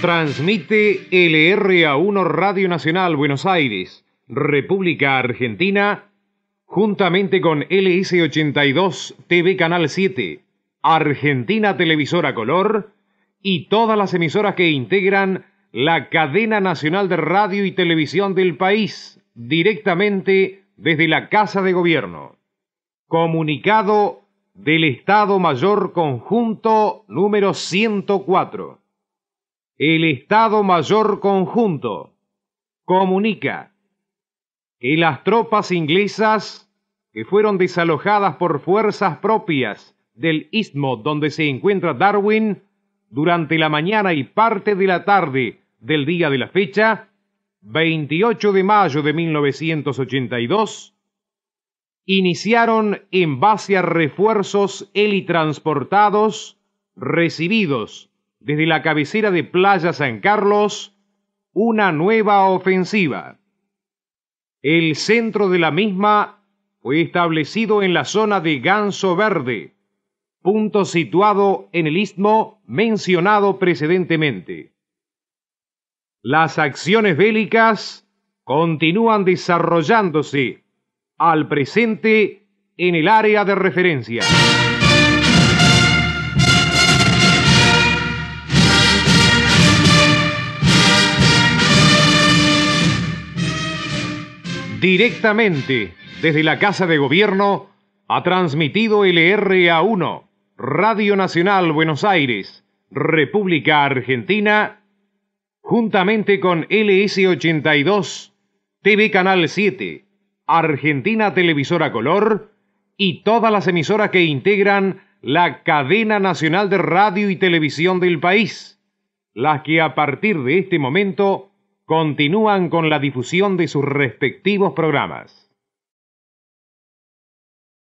Transmite LRA1 Radio Nacional Buenos Aires, República Argentina, juntamente con LS82 TV Canal 7, Argentina Televisora Color y todas las emisoras que integran la cadena nacional de radio y televisión del país, directamente desde la Casa de Gobierno. Comunicado del Estado Mayor Conjunto número 104. El Estado Mayor Conjunto comunica que las tropas inglesas que fueron desalojadas por fuerzas propias del istmo donde se encuentra Darwin durante la mañana y parte de la tarde del día de la fecha, 28 de mayo de 1982, iniciaron en base a refuerzos helitransportados recibidos desde la cabecera de Playa San Carlos una nueva ofensiva. El centro de la misma fue establecido en la zona de Ganso Verde, punto situado en el istmo mencionado precedentemente. Las acciones bélicas continúan desarrollándose al presente en el área de referencia. Directamente desde la Casa de Gobierno ha transmitido LRA1, Radio Nacional Buenos Aires, República Argentina, juntamente con LS82, TV Canal 7, Argentina Televisora Color y todas las emisoras que integran la cadena nacional de radio y televisión del país, las que a partir de este momento continúan con la difusión de sus respectivos programas.